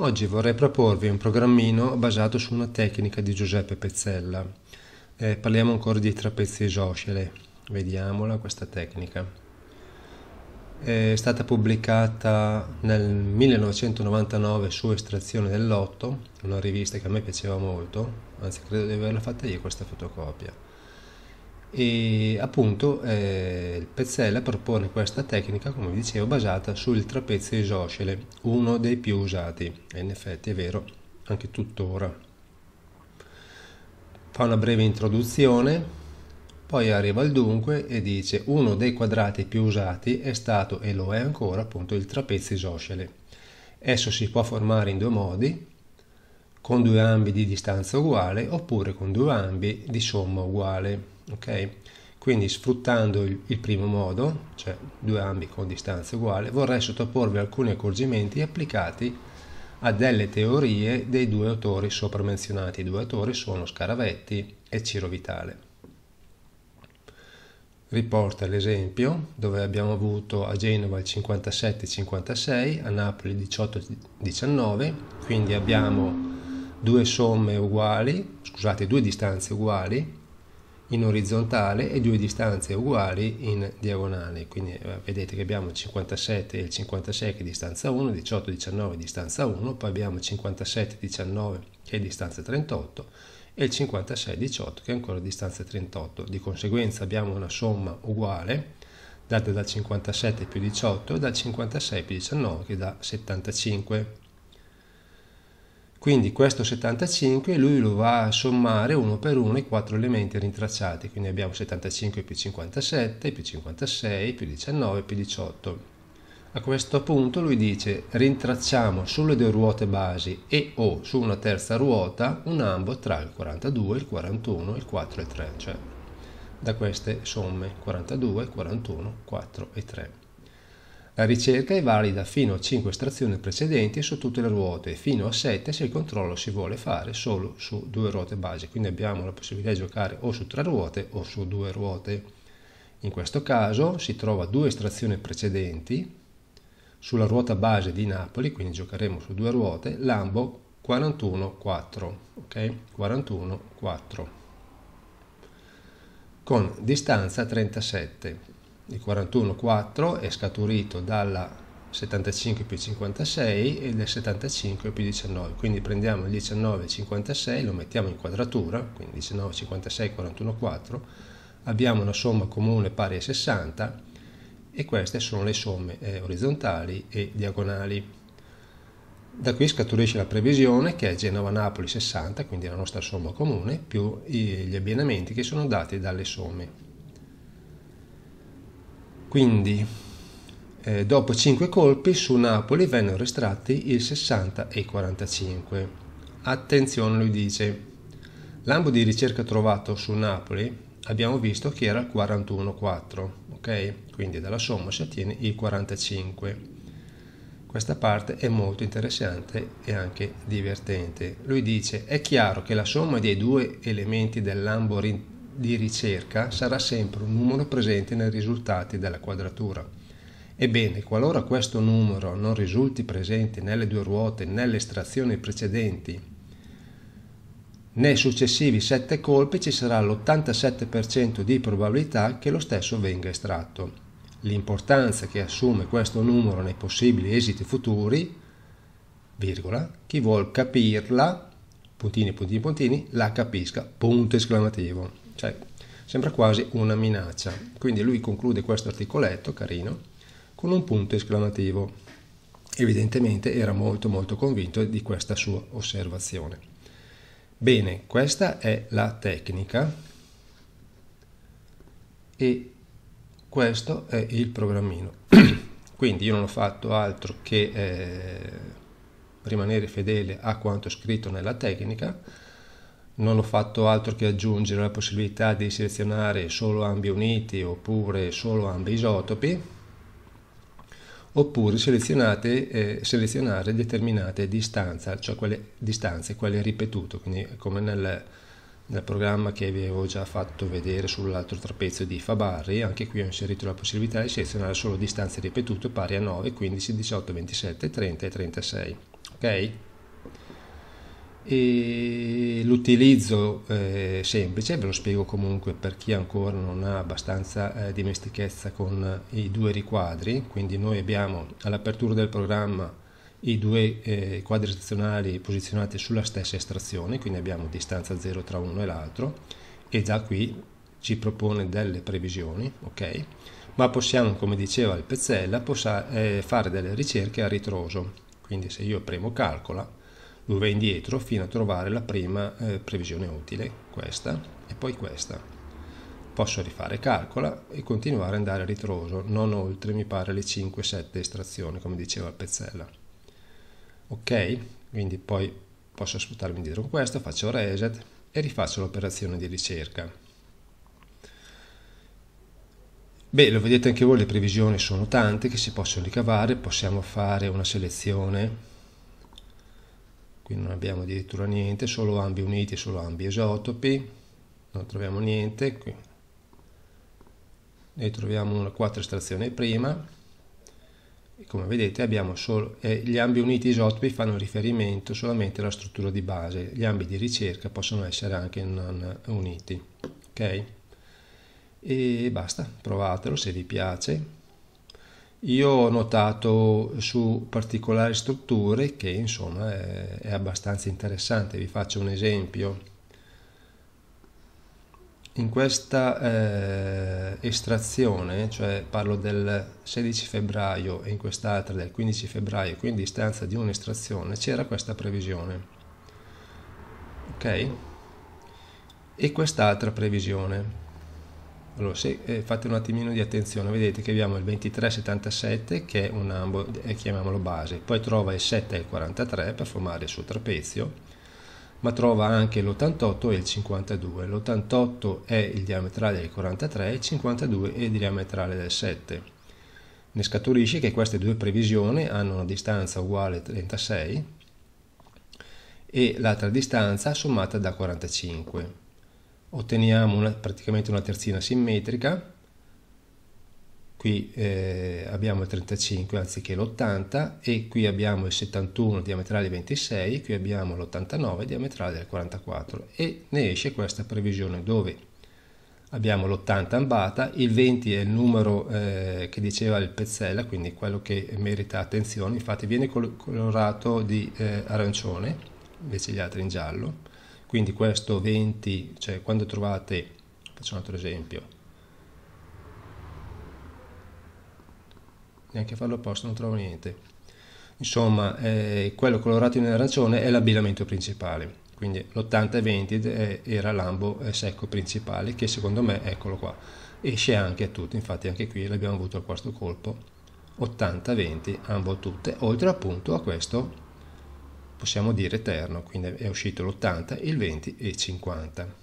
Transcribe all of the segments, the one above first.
Oggi vorrei proporvi un programmino basato su una tecnica di Giuseppe Pezzella. Eh, parliamo ancora di trapezio isoscele. Vediamola questa tecnica. È stata pubblicata nel 1999 su Estrazione dell'Otto, una rivista che a me piaceva molto, anzi credo di averla fatta io questa fotocopia e appunto eh, il Pezzella propone questa tecnica come dicevo basata sul trapezio isoscele uno dei più usati e in effetti è vero anche tuttora fa una breve introduzione poi arriva al dunque e dice uno dei quadrati più usati è stato e lo è ancora appunto il trapezio isoscele esso si può formare in due modi con due ambi di distanza uguale oppure con due ambi di somma uguale ok? Quindi sfruttando il, il primo modo, cioè due ambi con distanza uguale, vorrei sottoporvi alcuni accorgimenti applicati a delle teorie dei due autori sopra menzionati. I due autori sono Scaravetti e Ciro Vitale. Riporta l'esempio dove abbiamo avuto a Genova il 57-56, a Napoli il 18-19, quindi abbiamo due somme uguali, scusate, due distanze uguali, in orizzontale e due distanze uguali in diagonale. Quindi eh, vedete che abbiamo 57 e il 56 che è distanza 1, 18, 19 distanza 1, poi abbiamo 57, 19 che è distanza 38 e il 56, 18 che è ancora distanza 38. Di conseguenza abbiamo una somma uguale data dal 57 più 18 e dal 56 più 19 che dà 75. Quindi questo 75 lui lo va a sommare uno per uno i quattro elementi rintracciati, quindi abbiamo 75 più 57, più 56, più 19, più 18. A questo punto lui dice rintracciamo sulle due ruote basi e o su una terza ruota un ambo tra il 42, il 41, il 4 e il 3, cioè da queste somme 42, 41, 4 e 3. La ricerca è valida fino a 5 estrazioni precedenti su tutte le ruote e fino a 7 se il controllo si vuole fare solo su due ruote base, quindi abbiamo la possibilità di giocare o su tre ruote o su due ruote. In questo caso si trova due estrazioni precedenti sulla ruota base di Napoli, quindi giocheremo su due ruote, Lambo 41-4, ok? 41-4 con distanza 37 di 41,4 è scaturito dalla 75 più 56 e del 75 più 19 quindi prendiamo il 19,56 lo mettiamo in quadratura quindi 19,56 41,4 abbiamo una somma comune pari a 60 e queste sono le somme eh, orizzontali e diagonali da qui scaturisce la previsione che è Genova-Napoli 60 quindi la nostra somma comune più gli abbinamenti che sono dati dalle somme quindi, eh, dopo 5 colpi su Napoli vennero estratti il 60 e il 45. Attenzione, lui dice, l'ambo di ricerca trovato su Napoli abbiamo visto che era il 41,4, ok? Quindi dalla somma si ottiene il 45. Questa parte è molto interessante e anche divertente. Lui dice, è chiaro che la somma dei due elementi dell'ambo di ricerca sarà sempre un numero presente nei risultati della quadratura. Ebbene, qualora questo numero non risulti presente nelle due ruote nelle estrazioni precedenti, nei successivi 7 colpi ci sarà l'87% di probabilità che lo stesso venga estratto. L'importanza che assume questo numero nei possibili esiti futuri, virgola, chi vuol capirla puntini, puntini, puntini, la capisca, punto esclamativo. Cioè, sembra quasi una minaccia. Quindi lui conclude questo articoletto, carino, con un punto esclamativo. Evidentemente era molto molto convinto di questa sua osservazione. Bene, questa è la tecnica e questo è il programmino. Quindi io non ho fatto altro che eh, rimanere fedele a quanto scritto nella tecnica, non ho fatto altro che aggiungere la possibilità di selezionare solo ambi uniti oppure solo ambi isotopi oppure eh, selezionare determinate distanze, cioè quelle distanze, quelle ripetute, quindi come nel, nel programma che vi avevo già fatto vedere sull'altro trapezio di Fabarri, anche qui ho inserito la possibilità di selezionare solo distanze ripetute pari a 9, 15, 18, 27, 30 e 36. Ok? e l'utilizzo eh, semplice, ve lo spiego comunque per chi ancora non ha abbastanza eh, dimestichezza con i due riquadri, quindi noi abbiamo all'apertura del programma i due eh, quadri estituzionali posizionati sulla stessa estrazione, quindi abbiamo distanza 0 tra uno e l'altro e già qui ci propone delle previsioni, ok? Ma possiamo, come diceva il Pezzella, possa, eh, fare delle ricerche a ritroso, quindi se io premo calcola un re indietro fino a trovare la prima eh, previsione utile, questa e poi questa. Posso rifare calcola e continuare ad andare a ritroso, non oltre mi pare le 5-7 estrazioni, come diceva Pezzella. Ok, quindi poi posso sfruttarmi indietro con questo, faccio reset e rifaccio l'operazione di ricerca. Beh, lo vedete anche voi, le previsioni sono tante che si possono ricavare, possiamo fare una selezione qui non abbiamo addirittura niente, solo ambi uniti, solo ambi esotopi, non troviamo niente, qui. ne troviamo una, quattro estrazioni prima, e come vedete abbiamo solo, eh, gli ambi uniti isotopi fanno riferimento solamente alla struttura di base, gli ambi di ricerca possono essere anche non uniti, ok? E basta, provatelo se vi piace io ho notato su particolari strutture che insomma è, abbastanza interessante, vi faccio un esempio. In questa eh, estrazione, cioè parlo del 16 febbraio e in quest'altra del 15 febbraio, quindi distanza di un'estrazione, c'era questa previsione. Ok? E quest'altra previsione. Allora, se eh, fate un attimino di attenzione, vedete che abbiamo il 2377 che è un ambo, eh, chiamiamolo base, poi trova il 7 e il 43 per formare il suo trapezio, ma trova anche l'88 e il 52. L'88 è il diametrale del 43 e il 52 è il diametrale del 7. Ne scaturisce che queste due previsioni hanno una distanza uguale a 36 e l'altra distanza sommata da 45 otteniamo una, praticamente una terzina simmetrica, qui eh, abbiamo il 35 anziché l'80 e qui abbiamo il 71 diametrale 26, qui abbiamo l'89 diametrale 44 e ne esce questa previsione dove abbiamo l'80 ambata, il 20 è il numero eh, che diceva il pezzella, quindi quello che merita attenzione, infatti viene colorato di eh, arancione, invece gli altri in giallo, quindi questo 20, cioè quando trovate, faccio un altro esempio, neanche a farlo apposta non trovo niente. Insomma, eh, quello colorato in arancione è l'abbinamento principale quindi l'80-20 era l'ambo secco principale che secondo me eccolo qua esce anche a tutti infatti anche qui l'abbiamo avuto al quarto colpo 80-20 ambo tutte oltre appunto a questo possiamo dire eterno, quindi è uscito l'80, il 20 e il 50.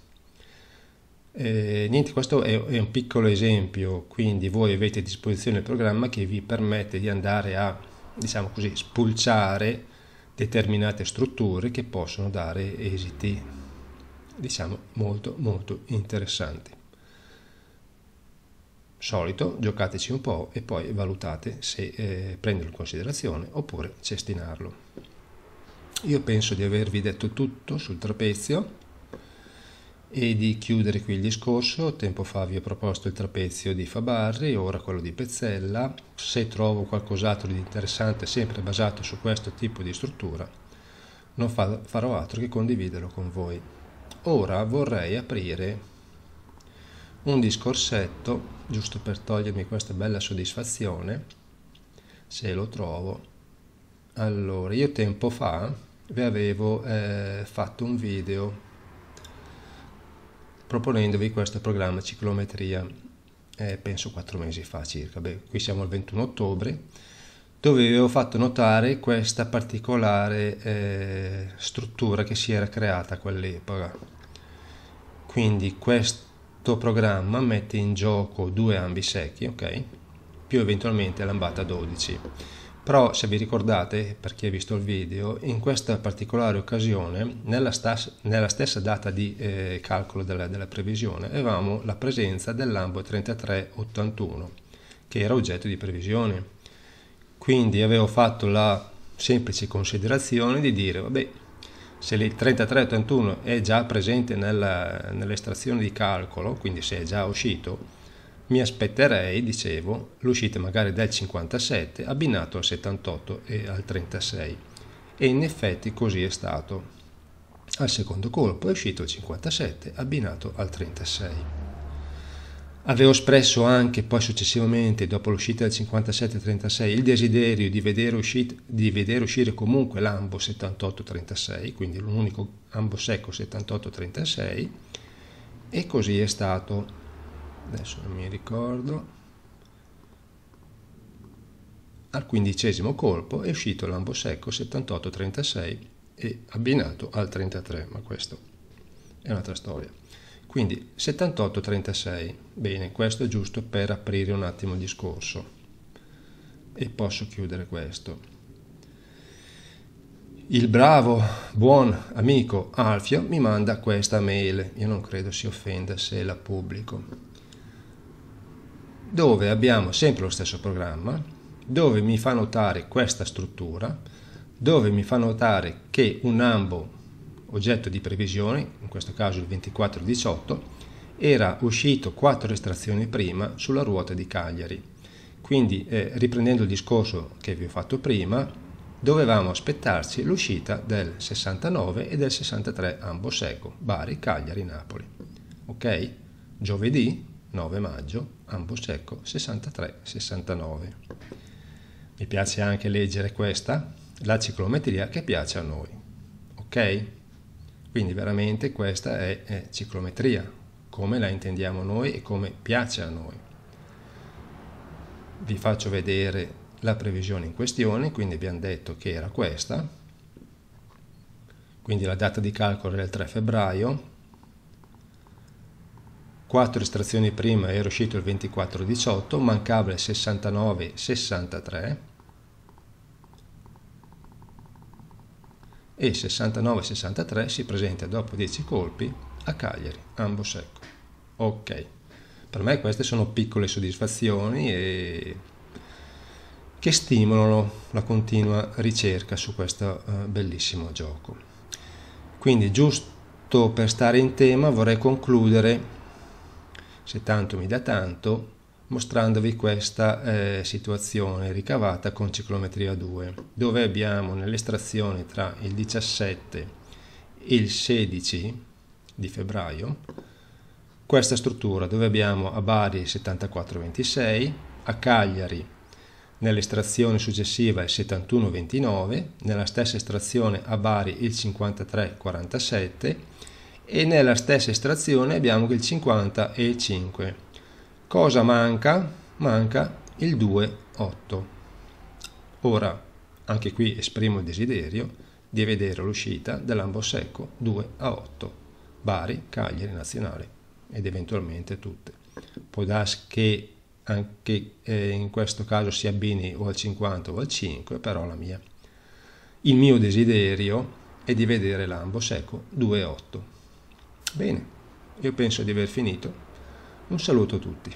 Eh, niente, questo è, è, un piccolo esempio, quindi voi avete a disposizione il programma che vi permette di andare a, diciamo così, spulciare determinate strutture che possono dare esiti, diciamo, molto molto interessanti. Solito, giocateci un po' e poi valutate se eh, prenderlo in considerazione oppure cestinarlo. Io penso di avervi detto tutto sul trapezio e di chiudere qui il discorso. Tempo fa vi ho proposto il trapezio di Fabarri, ora quello di Pezzella. Se trovo qualcos'altro di interessante sempre basato su questo tipo di struttura, non farò altro che condividerlo con voi. Ora vorrei aprire un discorsetto, giusto per togliermi questa bella soddisfazione, se lo trovo. Allora, io tempo fa vi avevo eh, fatto un video proponendovi questo programma ciclometria eh, penso quattro mesi fa circa Beh, qui siamo al 21 ottobre dove vi avevo fatto notare questa particolare eh, struttura che si era creata a quell'epoca quindi questo programma mette in gioco due ambi secchi ok più eventualmente lambata 12 però se vi ricordate, per chi ha visto il video, in questa particolare occasione, nella, stas- nella stessa data di eh, calcolo della, della previsione, avevamo la presenza dell'ambo 3381, che era oggetto di previsione. Quindi avevo fatto la semplice considerazione di dire, vabbè, se il 3381 è già presente nella, nell'estrazione di calcolo, quindi se è già uscito, mi aspetterei, dicevo, l'uscita magari del 57 abbinato al 78 e al 36. E in effetti così è stato. Al secondo colpo è uscito il 57 abbinato al 36. Avevo espresso anche poi successivamente, dopo l'uscita del 57-36, il desiderio di vedere, uscite, di vedere uscire comunque l'ambo 78-36, quindi l'unico ambo secco 78-36, e così è stato adesso non mi ricordo, al quindicesimo colpo è uscito l'ambosecco 78-36 e abbinato al 33, ma questo è un'altra storia. Quindi 78-36, bene, questo è giusto per aprire un attimo il discorso e posso chiudere questo. Il bravo, buon amico Alfio mi manda questa mail, io non credo si offenda se la pubblico, dove abbiamo sempre lo stesso programma, dove mi fa notare questa struttura, dove mi fa notare che un ambo oggetto di previsione, in questo caso il 2418, era uscito quattro estrazioni prima sulla ruota di Cagliari. Quindi, eh, riprendendo il discorso che vi ho fatto prima, dovevamo aspettarci l'uscita del 69 e del 63 ambo secco, Bari, Cagliari, Napoli. Ok? Giovedì 9 maggio, Ambosecco 63-69. Mi piace anche leggere questa, la ciclometria che piace a noi. Ok? Quindi veramente questa è, è ciclometria, come la intendiamo noi e come piace a noi. Vi faccio vedere la previsione in questione, quindi abbiamo detto che era questa, quindi la data di calcolo era il 3 febbraio, 4 estrazioni prima era uscito il 24-18, mancava il 69-63 e il 69-63 si presenta dopo 10 colpi a Cagliari, ambo secco. Ok, per me queste sono piccole soddisfazioni e che stimolano la continua ricerca su questo eh, bellissimo gioco. Quindi giusto per stare in tema vorrei concludere se tanto mi dà tanto, mostrandovi questa eh, situazione ricavata con ciclometria 2, dove abbiamo nell'estrazione tra il 17 e il 16 di febbraio questa struttura dove abbiamo a Bari 74,26, a Cagliari nell'estrazione successiva il 71,29, nella stessa estrazione a Bari il 53,47 e nella stessa estrazione abbiamo il 50 e il 5. Cosa manca? Manca il 2, 8. Ora, anche qui esprimo il desiderio di vedere l'uscita dell'Ambosecco 2 a 8, Bari, Cagliari, Nazionale ed eventualmente tutte. Può darsi che anche eh, in questo caso si abbini o al 50 o al 5, però la mia. Il mio desiderio è di vedere l'Ambosecco 2 a 8. Bene, io penso di aver finito. Un saluto a tutti.